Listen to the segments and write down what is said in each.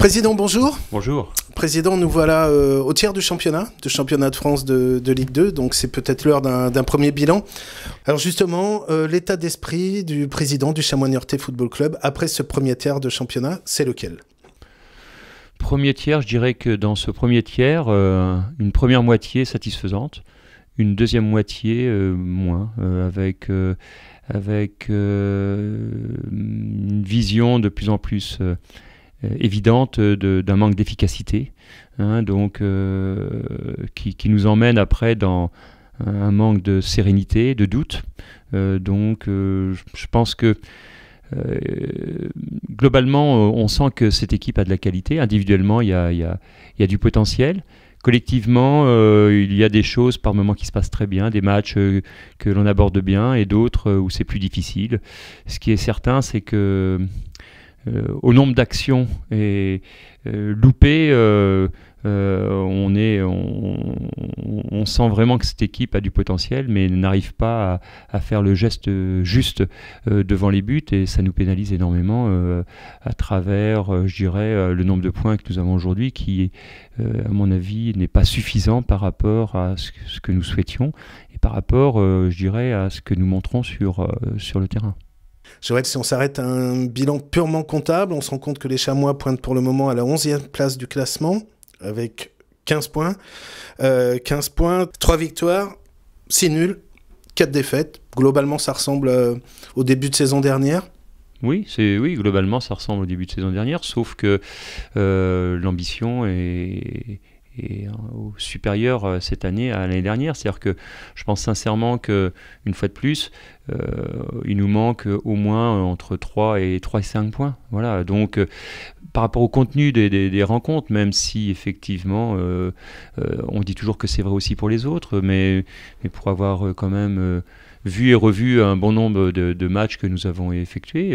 Président, bonjour. Bonjour. Président, nous voilà euh, au tiers du championnat, du championnat de France de, Ligue 2, donc c'est peut-être l'heure d'un premier bilan. Alors justement, euh, l'état d'esprit du président du chamois Football Club après ce premier tiers de championnat, c'est lequel Premier tiers, je dirais que dans ce premier tiers, euh, une première moitié satisfaisante, une deuxième moitié moins, avec, avec une vision de plus en plus... Euh, évidente euh, d'un manque d'efficacité, hein, donc euh, qui, nous emmène après dans un manque de sérénité, de doute. donc je pense que globalement, on sent que cette équipe a de la qualité. Individuellement, il y a, du potentiel. Collectivement, il y a des choses par moments qui se passent très bien, des matchs que l'on aborde bien et d'autres où c'est plus difficile. Ce qui est certain, c'est que euh, au nombre d'actions et euh, loupées, euh, on, est, on, sent vraiment que cette équipe a du potentiel, mais n'arrive pas à, faire le geste juste devant les buts et ça nous pénalise énormément à travers, je dirais, le nombre de points que nous avons aujourd'hui qui, à mon avis, n'est pas suffisant par rapport à ce que nous souhaitions et par rapport, je dirais, à ce que nous montrons sur, sur le terrain que si on s'arrête à un bilan purement comptable, on se rend compte que les chamois pointent pour le moment à la 11e place du classement, avec 15 points. 15 euh, points, 3 victoires, 6 nuls, 4 défaites. Globalement, ça ressemble euh, au début de saison dernière. Oui, c'est oui, globalement ça ressemble au début de saison dernière, sauf que euh, l'ambition est, et euh, au supérieur euh, cette année à l'année dernière. C'est-à-dire que je pense sincèrement que une fois de plus, euh, il nous manque au moins entre 3 et 3 5 points. Voilà. Donc par rapport au contenu des, rencontres, même si effectivement on dit toujours que c'est vrai aussi pour les autres, mais, mais pour avoir quand même vu et revu un bon nombre de, matchs que nous avons effectués.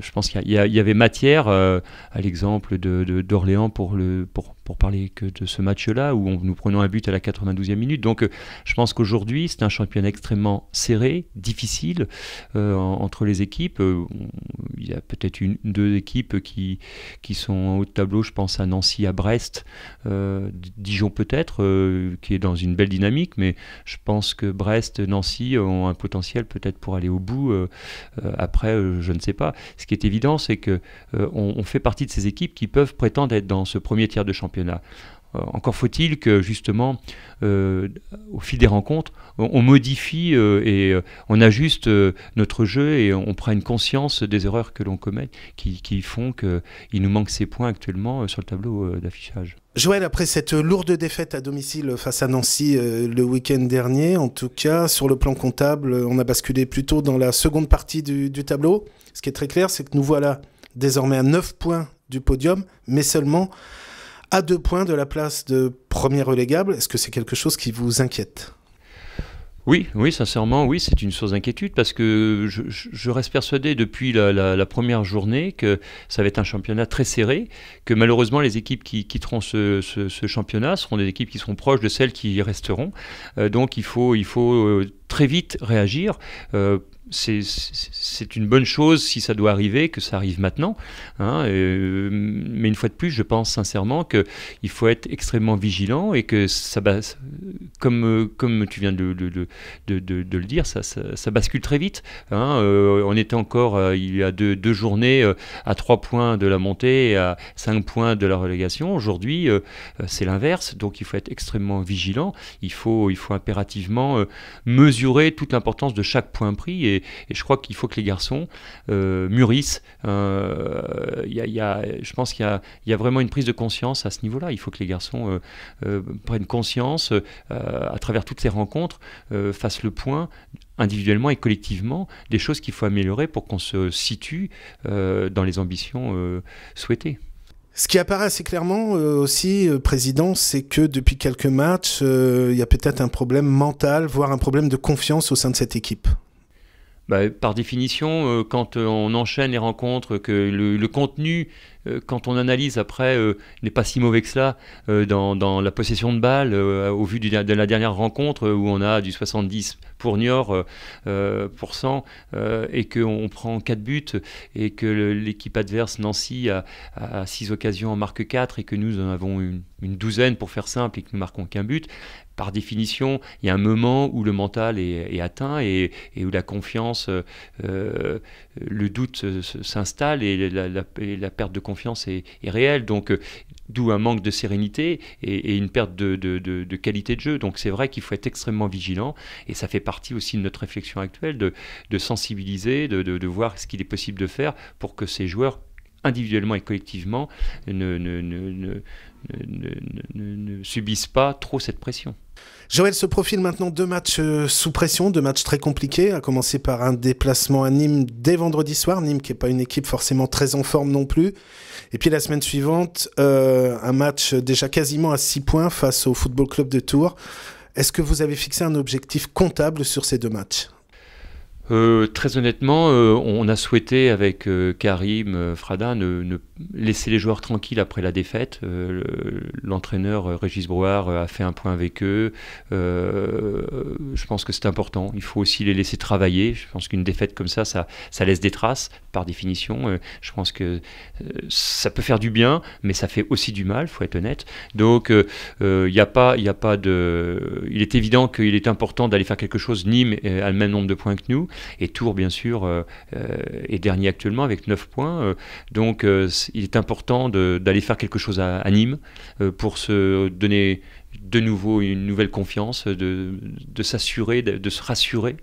je pense qu'il y, avait matière, à l'exemple d'Orléans de, d'Orléans pour, le, pour, pour parler que de ce match-là, où on, nous prenons un but à la 92e minute. Donc euh, je pense qu'aujourd'hui, c'est un championnat extrêmement serré, difficile euh, entre les équipes. Euh, il y a peut-être une, deux équipes qui, qui sont en haut de tableau, je pense à Nancy, à Brest, Dijon peut-être, qui est dans une belle dynamique, mais je pense que Brest, Nancy ont un potentiel peut-être pour aller au bout. après, je ne sais pas. Ce qui est évident, c'est qu'on fait partie de ces équipes qui peuvent prétendre être dans ce premier tiers de championnat euh, encore faut-il que justement, euh, au fil des rencontres, on, modifie euh, et on ajuste notre jeu et on, prend prenne conscience des erreurs que l'on commet qui, font qu'il nous manque ces points actuellement sur le tableau d'affichage. Joël, après cette lourde défaite à domicile face à Nancy le week-end dernier, en tout cas sur le plan comptable, on a basculé plutôt dans la seconde partie du, du tableau. Ce qui est très clair, c'est que nous voilà désormais à 9 points du podium, mais seulement à deux points de la place de premier relégable. Est-ce que c'est quelque chose qui vous inquiète oui, oui, sincèrement, oui, c'est une source d'inquiétude parce que je, reste persuadé depuis la, première journée que ça va être un championnat très serré, que malheureusement les équipes qui quitteront ce, championnat seront des équipes qui seront proches de celles qui y resteront. Euh, donc il faut, il faut euh, très vite réagir. Euh, c'est une bonne chose si ça doit arriver, que ça arrive maintenant. Hein, euh, mais une fois de plus, je pense sincèrement qu'il faut être extrêmement vigilant et que ça, comme, comme tu viens de, de, de, le dire, ça, ça, bascule très vite. Hein, euh, on était encore, euh, il y a deux, deux journées, à trois points de la montée et à cinq points de la relégation. Aujourd'hui, c'est l'inverse. Donc il faut être extrêmement vigilant. Il faut, il faut impérativement mesurer toute l'importance de chaque point pris. Et, et, je crois qu'il faut que les garçons euh, mûrissent. Euh, y a, je pense qu'il y, a, vraiment une prise de conscience à ce niveau-là. Il faut que les garçons euh, prennent conscience à travers toutes ces rencontres, fassent le point individuellement et collectivement des choses qu'il faut améliorer pour qu'on se situe dans les ambitions souhaitées. Ce qui apparaît assez clairement aussi, Président, c'est que depuis quelques matchs, il y a peut-être un problème mental, voire un problème de confiance au sein de cette équipe. Bah, par définition, euh, quand euh, on enchaîne les rencontres, que le contenu euh, quand on analyse après, euh, n'est pas si mauvais que cela euh, dans, la possession de balles, au vu de la dernière rencontre où on a du 70 pour Niort pour cent, et qu'on prend 4 buts et que l'équipe adverse Nancy a, six 6 occasions en marque 4 et que nous en avons une, douzaine pour faire simple et que nous marquons qu'un but, par définition, il y a un moment où le mental est, atteint et, où la confiance, le doute s'installe et la, et la perte de confiance confiance est, réelle. Donc, euh, d'où un manque de sérénité et, une perte de, de, qualité de jeu. Donc, c'est vrai qu'il faut être extrêmement vigilant. Et ça fait partie aussi de notre réflexion actuelle de, sensibiliser, de, voir ce qu'il est possible de faire pour que ces joueurs individuellement et collectivement, ne, ne, ne, ne subissent pas trop cette pression. Joël se profile maintenant deux matchs euh, sous pression, deux matchs très compliqués, à commencer par un déplacement à Nîmes dès vendredi soir, Nîmes qui n'est pas une équipe forcément très en forme non plus. Et puis la semaine suivante, euh, un match déjà quasiment à 6 points face au Football Club de Tours. Est-ce que vous avez fixé un objectif comptable sur ces deux matchs euh, très honnêtement, euh, on a souhaité avec euh, Karim Frada ne, laisser les joueurs tranquilles après la défaite. L'entraîneur Régis Brouard a fait un point avec eux. je pense que c'est important. Il faut aussi les laisser travailler. Je pense qu'une défaite comme ça, ça, laisse des traces par définition. je pense que ça peut faire du bien, mais ça fait aussi du mal, il faut être honnête. Donc, il n'y a pas, a pas de. Il est évident qu'il est important d'aller faire quelque chose. Nîmes a le même nombre de points que nous et Tours, bien sûr, euh, euh, est dernier actuellement avec 9 points. Euh, donc, il est important d'aller faire quelque chose à, à Nîmes pour se donner de nouveau une nouvelle confiance, de, s'assurer, de, se rassurer.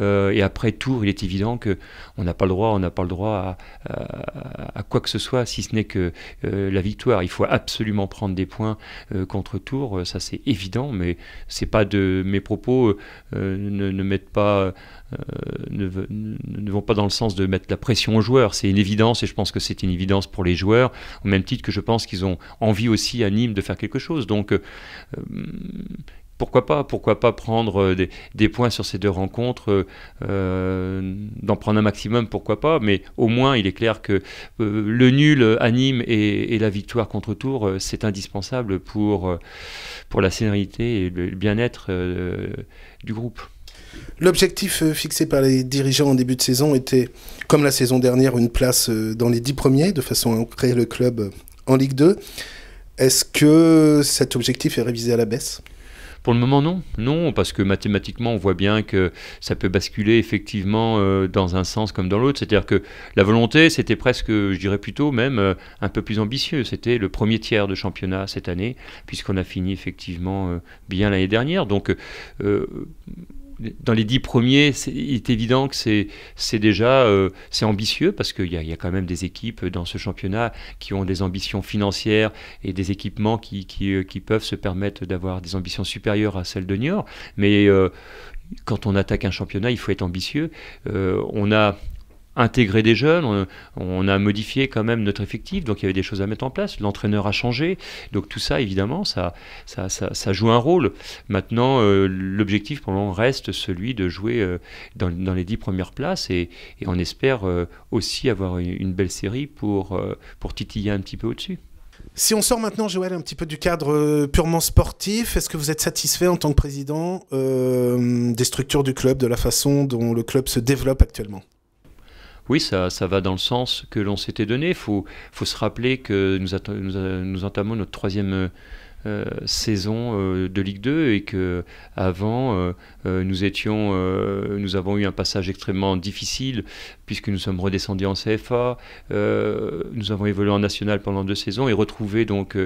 Euh, et après Tour, il est évident que on n'a pas le droit, on n'a pas le droit à, quoi que ce soit, si ce n'est que euh, la victoire. Il faut absolument prendre des points euh, contre Tour, ça c'est évident, mais c'est pas de mes propos ne, mettent pas, vont pas dans le sens de mettre la pression aux joueurs. C'est une évidence et je pense que c'est une évidence pour les joueurs, au même titre que je pense qu'ils ont envie aussi à Nîmes de faire quelque chose. Donc euh, pourquoi pas Pourquoi pas prendre euh, des, points sur ces deux rencontres euh, D'en prendre un maximum, pourquoi pas Mais au moins, il est clair que le nul anime et, la victoire contre Tours, c'est indispensable pour, pour la sérénité et le bien-être du groupe. L'objectif fixé par les dirigeants en début de saison était, comme la saison dernière, une place dans les dix premiers, de façon à créer le club en Ligue 2. Est-ce que cet objectif est révisé à la baisse pour le moment, non. Non, parce que mathématiquement, on voit bien que ça peut basculer effectivement euh, dans un sens comme dans l'autre. C'est-à-dire que la volonté, c'était presque, je dirais plutôt même euh, un peu plus ambitieux. C'était le premier tiers de championnat cette année, puisqu'on a fini effectivement euh, bien l'année dernière. Donc, dans les dix premiers, il est évident que c'est déjà euh, c'est ambitieux parce qu'il y, a quand même des équipes dans ce championnat qui ont des ambitions financières et des équipements qui, qui, euh, peuvent se permettre d'avoir des ambitions supérieures à celles de Niort. Mais euh, quand on attaque un championnat, il faut être ambitieux. on a intégrer des jeunes, on, a modifié quand même notre effectif, donc il y avait des choses à mettre en place, l'entraîneur a changé, donc tout ça évidemment, ça, ça, joue un rôle. Maintenant, euh, l'objectif pour le reste celui de jouer euh, dans, les dix premières places et, on espère euh, aussi avoir une, belle série pour, pour titiller un petit peu au-dessus. Si on sort maintenant, Joël, un petit peu du cadre purement sportif, est-ce que vous êtes satisfait en tant que président des structures du club, de la façon dont le club se développe actuellement oui, ça, ça va dans le sens que l'on s'était donné. Il faut, se rappeler que nous euh, entamons notre troisième euh, euh, saison euh, de Ligue 2 et que avant euh, nous étions, nous avons eu un passage extrêmement difficile puisque nous sommes redescendus en CFA, nous avons évolué en national pendant deux saisons et retrouvé donc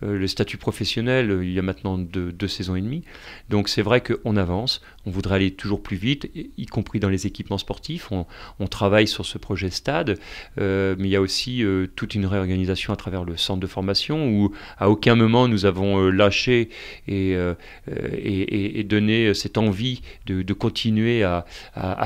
le statut professionnel il y a maintenant deux, saisons et demie. Donc c'est vrai qu'on avance, on voudrait aller toujours plus vite, y compris dans les équipements sportifs. On, on travaille sur ce projet stade, mais il y a aussi toute une réorganisation à travers le centre de formation où à aucun moment nous avons euh, lâcher euh, euh, et, et, donner cette envie de, continuer à,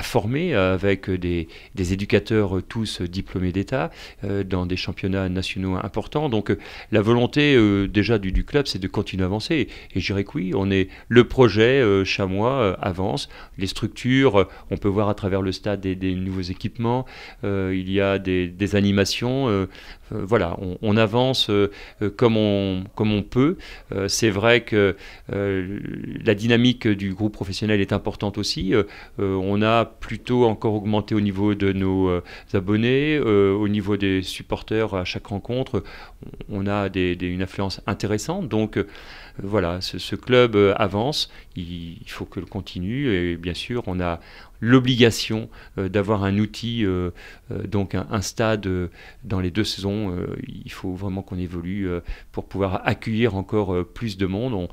former avec des, des éducateurs tous diplômés d'État dans des championnats nationaux importants. Donc la volonté déjà du, club, c'est de continuer à avancer. Et je dirais que oui, on est, le projet chamois avance, les structures, on peut voir à travers le stade des, nouveaux équipements, il y a des, animations voilà, on, avance comme, on, comme on peut euh, c'est vrai que euh, la dynamique du groupe professionnel est importante aussi. Euh, on a plutôt encore augmenté au niveau de nos abonnés, au niveau des supporters à chaque rencontre. On a une influence intéressante. Donc voilà, ce, club avance. il, faut que le continue. Et bien sûr, on a, l'obligation euh, d'avoir un outil, euh, euh, donc un, stade dans les deux saisons. il faut vraiment qu'on évolue pour pouvoir accueillir encore plus de monde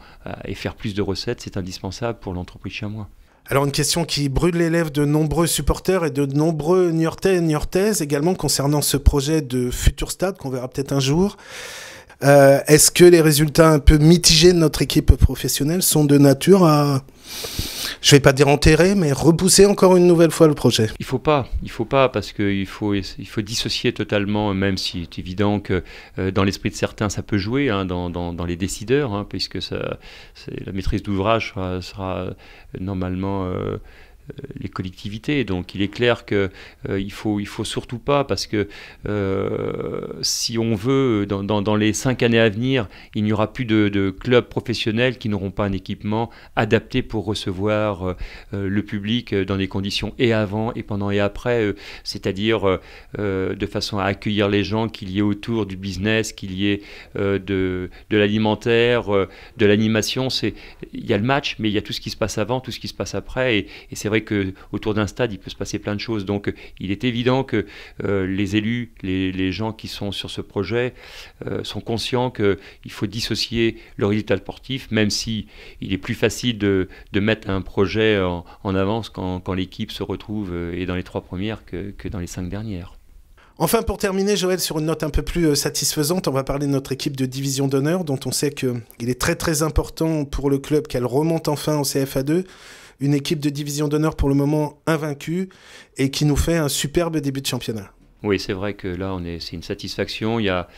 et faire plus de recettes. C'est indispensable pour l'entreprise chamois. Alors une question qui brûle les lèvres de nombreux supporters et de nombreux Niortais et Niortaises également concernant ce projet de futur stade qu'on verra peut-être un jour. Est-ce que les résultats un peu mitigés de notre équipe professionnelle sont de nature à je vais pas dire enterrer, mais repousser encore une nouvelle fois le projet. Il faut pas, il faut pas, parce qu'il faut, il faut dissocier totalement, même si c'est évident que euh, dans l'esprit de certains, ça peut jouer, hein, dans, les décideurs, hein, puisque ça, la maîtrise d'ouvrage sera, euh, normalement... Euh, euh, les collectivités. Donc il est clair qu'il euh, il faut, il faut surtout pas, parce que euh, si on veut, dans, les cinq années à venir, il n'y aura plus de, clubs professionnels qui n'auront pas un équipement adapté pour recevoir le public dans des conditions et avant et pendant et après, c'est-à-dire de façon à accueillir les gens qu'il y ait autour du business, qu'il y ait de, l'alimentaire, de l'animation. Il y a le match, mais il y a tout ce qui se passe avant, tout ce qui se passe après. Et, et c'est vrai que autour d'un stade, il peut se passer plein de choses. Donc, il est évident que euh, les élus, les, gens qui sont sur ce projet, euh, sont conscients qu'il faut dissocier le résultat sportif, même si il est plus facile de, mettre un projet en, avance quand, l'équipe se retrouve euh, et dans les trois premières que, dans les cinq dernières. Enfin, pour terminer, Joël, sur une note un peu plus satisfaisante, on va parler de notre équipe de division d'honneur, dont on sait qu'il est très très important pour le club qu'elle remonte enfin au CFA2 une équipe de division d'honneur pour le moment invaincue et qui nous fait un superbe début de championnat. Oui, c'est vrai que là, on est, c'est une satisfaction. Il y a,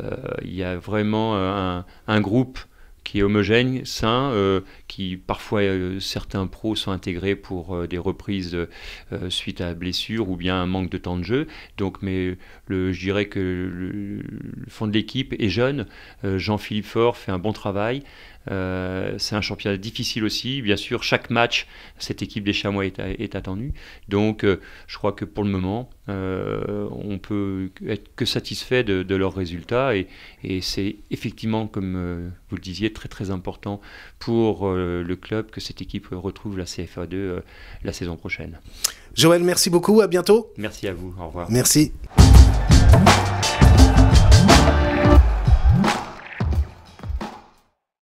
euh, il y a vraiment euh, un, groupe qui est homogène, sain, euh, qui parfois certains pros sont intégrés pour des reprises suite à blessure ou bien un manque de temps de jeu. Donc, mais le, je dirais que le, fond de l'équipe est jeune. Jean-Philippe Fort fait un bon travail. Euh, c'est un championnat difficile aussi. Bien sûr, chaque match, cette équipe des Chamois est, attendue. Donc, euh, je crois que pour le moment, euh, on peut être que satisfait de, leurs résultats. Et, et c'est effectivement, comme vous le disiez, très très important pour le club que cette équipe retrouve la CFA2 la saison prochaine. Joël, merci beaucoup. À bientôt. Merci à vous. Au revoir. Merci.